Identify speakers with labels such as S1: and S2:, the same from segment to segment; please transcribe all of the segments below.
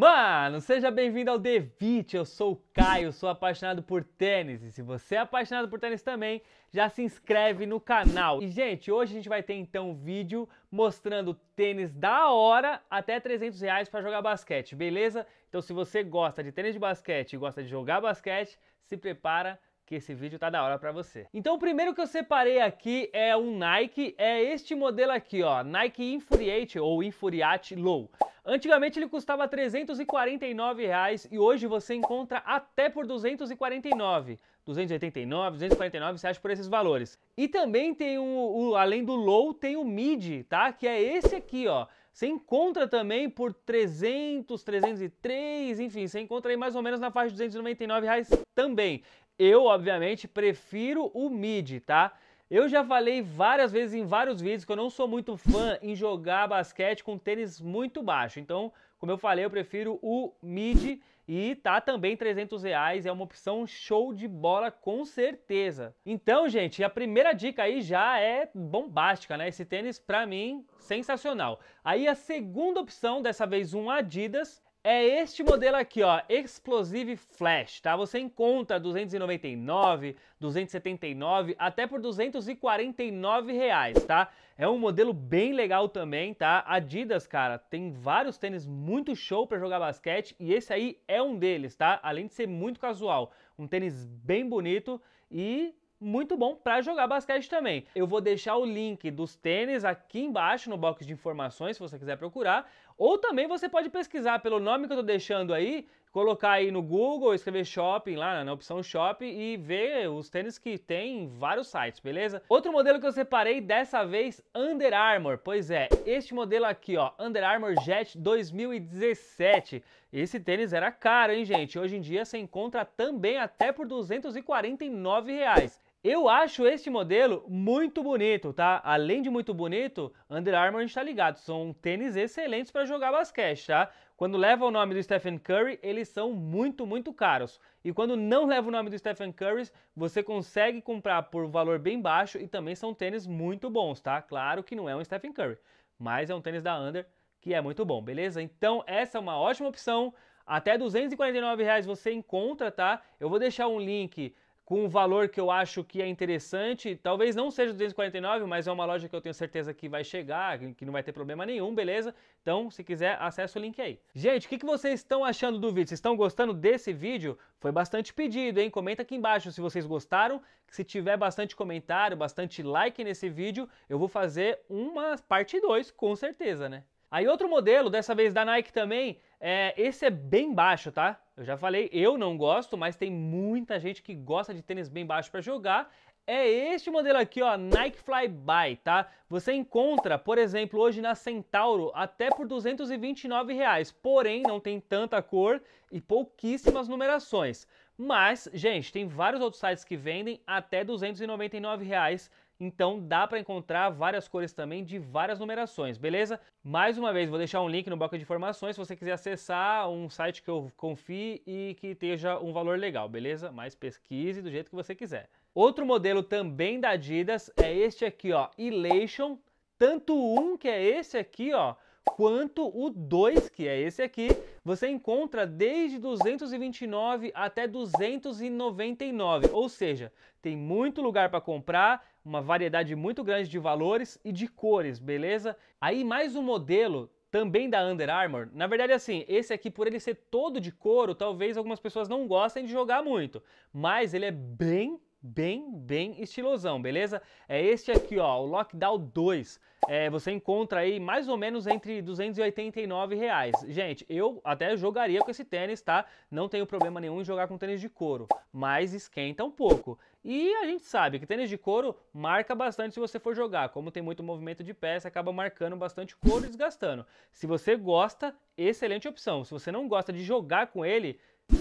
S1: Mano, seja bem-vindo ao The Eu sou o Caio, sou apaixonado por tênis. E se você é apaixonado por tênis também, já se inscreve no canal. E, gente, hoje a gente vai ter então um vídeo mostrando tênis da hora até 300 reais para jogar basquete, beleza? Então, se você gosta de tênis de basquete e gosta de jogar basquete, se prepara que esse vídeo tá da hora para você. Então o primeiro que eu separei aqui é um Nike, é este modelo aqui, ó, Nike Infuriate ou Infuriate Low. Antigamente ele custava R$ 349 reais, e hoje você encontra até por 249. 289, 249, você acha por esses valores. E também tem o, o além do low, tem o mid, tá? Que é esse aqui, ó. Você encontra também por 300, 303, enfim, você encontra aí mais ou menos na faixa de 299 reais também. Eu, obviamente, prefiro o mid, tá? Eu já falei várias vezes em vários vídeos que eu não sou muito fã em jogar basquete com tênis muito baixo. Então, como eu falei, eu prefiro o mid e tá também 300 reais, é uma opção show de bola com certeza. Então, gente, a primeira dica aí já é bombástica, né? Esse tênis, pra mim, sensacional. Aí a segunda opção, dessa vez um Adidas, é este modelo aqui, ó, Explosive Flash, tá? Você encontra 299, 279, até por 249 reais, tá? É um modelo bem legal também, tá? Adidas, cara, tem vários tênis muito show para jogar basquete e esse aí é um deles, tá? Além de ser muito casual, um tênis bem bonito e muito bom para jogar basquete também. Eu vou deixar o link dos tênis aqui embaixo no box de informações, se você quiser procurar, ou também você pode pesquisar pelo nome que eu estou deixando aí, colocar aí no Google, escrever shopping lá né, na opção shopping e ver os tênis que tem em vários sites, beleza? Outro modelo que eu separei dessa vez, Under Armour. Pois é, este modelo aqui, ó, Under Armour Jet 2017. Esse tênis era caro, hein, gente? Hoje em dia você encontra também até por 249 reais. Eu acho esse modelo muito bonito, tá? Além de muito bonito, Under Armour a gente tá ligado, são tênis excelentes para jogar basquete, tá? Quando leva o nome do Stephen Curry, eles são muito, muito caros. E quando não leva o nome do Stephen Curry, você consegue comprar por valor bem baixo e também são tênis muito bons, tá? Claro que não é um Stephen Curry, mas é um tênis da Under que é muito bom, beleza? Então essa é uma ótima opção. Até R$249 você encontra, tá? Eu vou deixar um link com um valor que eu acho que é interessante. Talvez não seja 249, mas é uma loja que eu tenho certeza que vai chegar, que não vai ter problema nenhum, beleza? Então, se quiser, acessa o link aí. Gente, o que, que vocês estão achando do vídeo? Vocês estão gostando desse vídeo? Foi bastante pedido, hein? Comenta aqui embaixo se vocês gostaram. Se tiver bastante comentário, bastante like nesse vídeo, eu vou fazer uma parte 2, com certeza, né? Aí outro modelo, dessa vez da Nike também, é, esse é bem baixo, tá? Eu já falei, eu não gosto, mas tem muita gente que gosta de tênis bem baixo para jogar. É este modelo aqui, ó, Nike Flyby, tá? Você encontra, por exemplo, hoje na Centauro até por 229 reais, porém não tem tanta cor e pouquíssimas numerações. Mas, gente, tem vários outros sites que vendem até 299 reais então dá para encontrar várias cores também de várias numerações, beleza? Mais uma vez, vou deixar um link no bloco de informações se você quiser acessar um site que eu confie e que esteja um valor legal, beleza? Mas pesquise do jeito que você quiser. Outro modelo também da Adidas é este aqui, ó, Elation, tanto um que é esse aqui, ó, quanto o 2 que é esse aqui, você encontra desde 229 até 299, ou seja, tem muito lugar para comprar, uma variedade muito grande de valores e de cores, beleza? Aí mais um modelo também da Under Armour. Na verdade, assim, esse aqui, por ele ser todo de couro, talvez algumas pessoas não gostem de jogar muito, mas ele é bem bem, bem estilosão, beleza? É este aqui, ó, o Lockdown 2. É, você encontra aí mais ou menos entre 289 reais. Gente, eu até jogaria com esse tênis, tá? Não tenho problema nenhum em jogar com tênis de couro, mas esquenta um pouco. E a gente sabe que tênis de couro marca bastante se você for jogar. Como tem muito movimento de pé, você acaba marcando bastante couro e desgastando. Se você gosta, excelente opção. Se você não gosta de jogar com ele,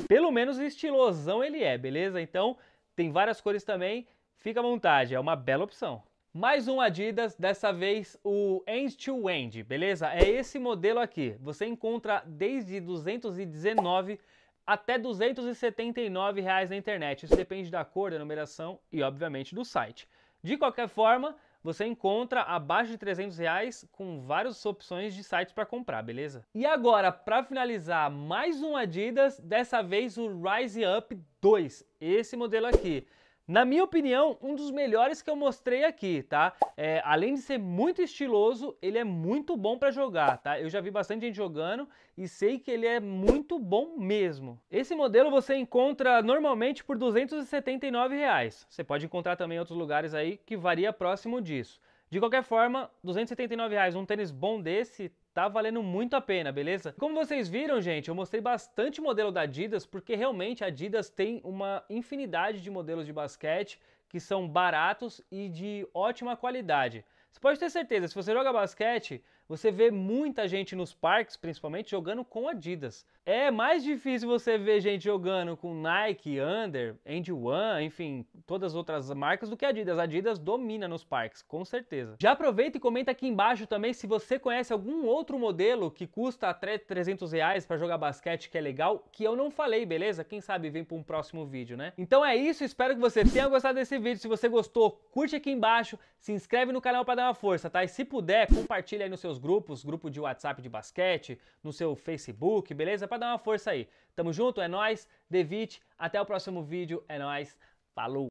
S1: pelo menos estilosão ele é, beleza? Então, tem várias cores também, fica à vontade, é uma bela opção. Mais um Adidas, dessa vez o End to End, beleza? É esse modelo aqui. Você encontra desde 219 até 279 reais na internet. Isso depende da cor, da numeração e, obviamente, do site. De qualquer forma, você encontra abaixo de 300 reais com várias opções de sites para comprar, beleza? E agora, para finalizar, mais um Adidas, dessa vez o Rise Up 2, esse modelo aqui. Na minha opinião, um dos melhores que eu mostrei aqui, tá? É, além de ser muito estiloso, ele é muito bom para jogar, tá? Eu já vi bastante gente jogando e sei que ele é muito bom mesmo. Esse modelo você encontra normalmente por R$ 279. Reais. Você pode encontrar também em outros lugares aí que varia próximo disso. De qualquer forma, R$ 279 reais, um tênis bom desse tá valendo muito a pena, beleza? Como vocês viram, gente, eu mostrei bastante modelo da Adidas, porque realmente a Adidas tem uma infinidade de modelos de basquete que são baratos e de ótima qualidade. Você pode ter certeza, se você joga basquete, você vê muita gente nos parques, principalmente, jogando com Adidas. É mais difícil você ver gente jogando com Nike, Under, End One, enfim, todas as outras marcas do que a Adidas. A Adidas domina nos parques, com certeza. Já aproveita e comenta aqui embaixo também se você conhece algum outro modelo que custa até 300 reais para jogar basquete, que é legal, que eu não falei, beleza? Quem sabe vem para um próximo vídeo, né? Então é isso, espero que você tenha gostado desse vídeo. Se você gostou, curte aqui embaixo, se inscreve no canal para dar uma força, tá? E se puder, compartilha aí nos seus grupos, grupo de WhatsApp de basquete, no seu Facebook, beleza? Pra para dar uma força aí. Tamo junto, é nós, Devite, até o próximo vídeo, é nós, falou!